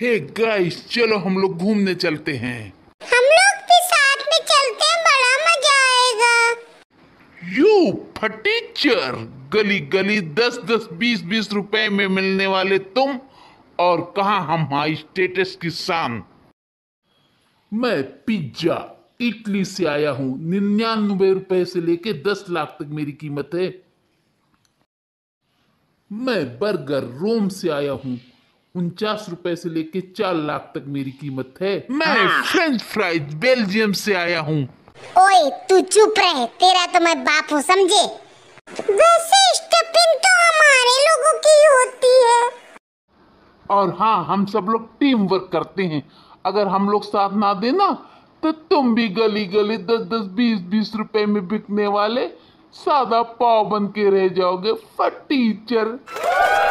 Hey guys चलो हम लोग घूमने चलते हैं हम लोग भी साथ में चलते हैं बड़ा मजा आएगा यू फटीचर गली गली दस दस बीस बीस रुपए में मिलने वाले तुम और कहा हम हाई स्टेटस की शान मैं पिज्जा इटली से आया हूँ निन्यानवे रुपए से लेके दस लाख तक मेरी कीमत है मैं बर्गर रोम से आया हूँ उनचास रुपए से लेके चार लाख तक मेरी कीमत है मैं हाँ। फ्रेंच फ्राइज बेल्जियम से आया हूँ ओए तू चुप रहे तेरा तो मैं बाप हूँ समझे वैसे स्टफिंग तो हमारे लोगों की होती है और हाँ हम सब लोग टीम वर्क करते हैं अगर हम लोग साथ ना देना तो तुम भी गली गली दस दस बीस बीस रुपए में बिकने वाले सादा पाव बन के रह जाओगे फटीचर